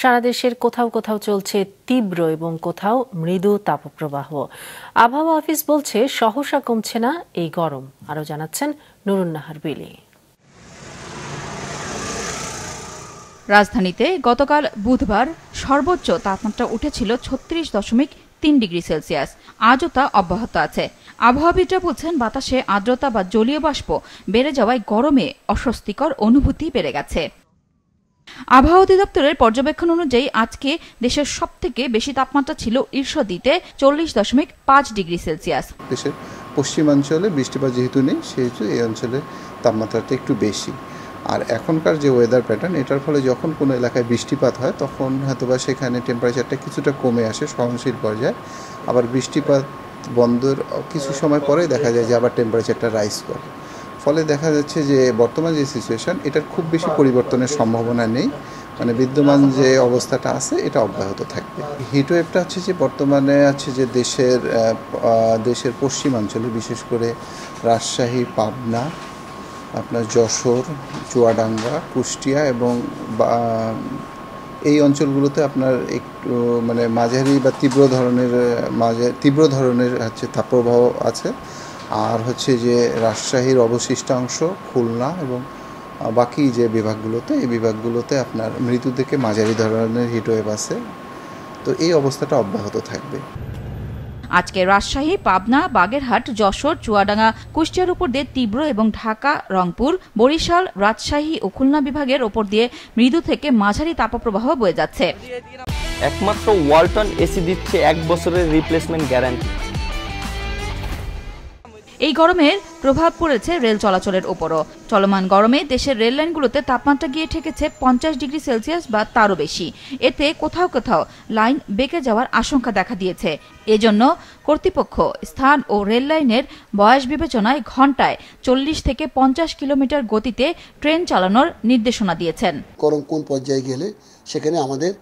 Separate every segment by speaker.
Speaker 1: সারা দেশের কোথাও কোথাও চলছে তীব্র এবং কোথাও মৃদু তাপপ্রবাহ আবহাওয়া অফিস বলছে সহসা কমছে না এই গরম আরও জানাচ্ছেন নুরুন্নাহার বিলি রাজধানীতে গতকাল বুধবার সর্বোচ্চ তাপমাত্রা উঠেছিল ছত্রিশ দশমিক তিন ডিগ্রি সেলসিয়াস আজও তা অব্যাহত আছে আবহাওয়াবিদরা বলছেন বাতাসে আর্দ্রতা বা জলীয় বাষ্প বেড়ে যাওয়ায় গরমে অস্বস্তিকর অনুভূতি বেড়ে গেছে আবহাওয়া অধিদপ্তরের পর্যবেক্ষণ অনুযায়ী আজকে দেশের সব থেকে বেশি তাপমাত্রা ছিল ঈর্ষদিতে চল্লিশ দশমিক পাঁচ ডিগ্রি সেলসিয়াস
Speaker 2: দেশের পশ্চিমাঞ্চলে বৃষ্টিপাত যেহেতু নেই সেহেতু এই অঞ্চলে তাপমাত্রাটা একটু বেশি আর এখনকার যে ওয়েদার প্যাটার্ন এটার ফলে যখন কোনো এলাকায় বৃষ্টিপাত হয় তখন হয়তোবা সেখানে টেম্পারেচারটা কিছুটা কমে আসে সহনশীল পর্যায়ে আবার বৃষ্টিপাত বন্ধর কিছু সময় পরে দেখা যায় যে আবার টেম্পারেচারটা রাইজ করে ফলে দেখা যাচ্ছে যে বর্তমান যে সিচুয়েশান এটার খুব বেশি পরিবর্তনের সম্ভাবনা নেই মানে বিদ্যমান যে অবস্থাটা আছে এটা অব্যাহত থাকবে হিটওয়েভটা হচ্ছে যে বর্তমানে আছে যে দেশের দেশের পশ্চিমাঞ্চলে বিশেষ করে রাজশাহী পাবনা আপনার যশোর চুয়াডাঙ্গা কুষ্টিয়া এবং এই অঞ্চলগুলোতে আপনার একটু মানে মাঝারি বা তীব্র ধরনের মাঝে তীব্র ধরনের হচ্ছে তাপপ্রবাহ আছে আর হচ্ছে যে রাজশাহীর অবশিষ্টাংশ খুলনা এবং বাকি যে বিভাগগুলোতে এই বিভাগগুলোতে আপনার মৃত্যু থেকে মাঝারি ধরনের হিটওয়েভ আছে তো এই অবস্থাটা অব্যাহত থাকবে
Speaker 1: আজকে রাজশাহী পাবনা বাগেরহাট যশোর চুয়াডাঙ্গা কুষ্টিয়ার উপর দিয়ে তীব্র এবং ঢাকা রংপুর বরিশাল রাজশাহী ও খুলনা বিভাগের ওপর দিয়ে মৃদু থেকে মাঝারি তাপপ্রবাহ বয়ে যাচ্ছে
Speaker 2: একমাত্র ওয়ালটন এসি দিচ্ছে এক বছরের রিপ্লেসমেন্ট গ্যারান্টি
Speaker 1: এই গরমের প্রভাব পড়েছে রেল চলাচলের ওপরও চলমান গরমে দেশের রেল লাইনগুলোতে তাপমাত্রা গিয়ে ঠেকেছে পঞ্চাশ ডিগ্রি সেলসিয়াস বা তারও বেশি এতে কোথাও কোথাও লাইন বেঁকে যাওয়ার আশঙ্কা দেখা দিয়েছে এজন্য কর্তৃপক্ষ স্থান ও রেল লাইনের বয়স বিবেচনায় ঘন্টায় চল্লিশ থেকে পঞ্চাশ কিলোমিটার গতিতে ট্রেন চালানোর নির্দেশনা দিয়েছেন
Speaker 3: কোন পর্যায়ে গেলে সেখানে আমাদের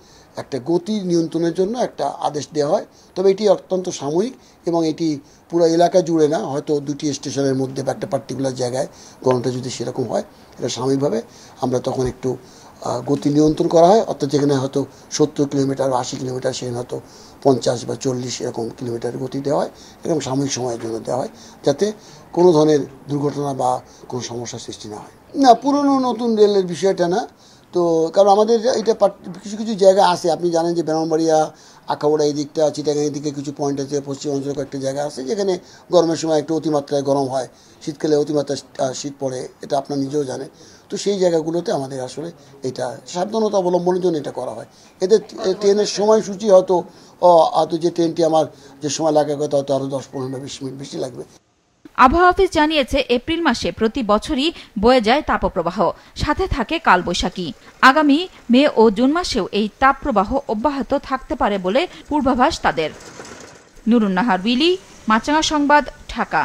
Speaker 3: একটা গতি নিয়ন্ত্রণের জন্য একটা আদেশ দেওয়া হয় তবে এটি অত্যন্ত সাময়িক এবং এটি পুরো এলাকা জুড়ে না হয়তো দুটি স্টেশনের মধ্যে বা একটা পার্টিকুলার জায়গায় গণটা যদি সেরকম হয় এটা সাময়িকভাবে আমরা তখন একটু গতি নিয়ন্ত্রণ করা হয় অর্থাৎ যেখানে হয়তো সত্তর কিলোমিটার আশি কিলোমিটার সেখানে হয়তো পঞ্চাশ বা চল্লিশ এরকম কিলোমিটার গতি দেওয়া হয় এরকম সাময়িক সময়ের জন্য দেওয়া হয় যাতে কোনো ধরনের দুর্ঘটনা বা কোনো সমস্যার সৃষ্টি না হয় না পুরনো নতুন রেলের বিষয়টা না তো কারণ আমাদের এটা কিছু কিছু জায়গা আছে আপনি জানেন যে ব্রাহ্মণবাড়িয়া আখাউড়া এই দিকটা চিটাগাং দিকে কিছু পয়েন্ট আছে পশ্চিমাঞ্চলে কয়েকটা জায়গা আছে যেখানে গরমের সময় একটু অতিমাত্রায় গরম হয় শীতকালে অতিমাত্রায় শীত পড়ে এটা আপনার নিজেও জানেন তো সেই জায়গাগুলোতে আমাদের আসলে এটা সাবধানতা অবলম্বনের জন্য এটা করা হয় এদের ট্রেনের সময়সূচি হয়তো হয়তো যে ট্রেনটি আমার যে সময় লাগে হয়তো আরও দশ পনেরো বিশ মিনিট বেশি লাগবে
Speaker 1: আবহাওয়া অফিস জানিয়েছে এপ্রিল মাসে প্রতি বছরই বয়ে যায় তাপপ্রবাহ সাথে থাকে কালবৈশাখী আগামী মে ও জুন মাসেও এই তাপপ্রবাহ অব্যাহত থাকতে পারে বলে পূর্বাভাস তাদের নুরুন্নাহার উইলি মাচাঙা সংবাদ ঢাকা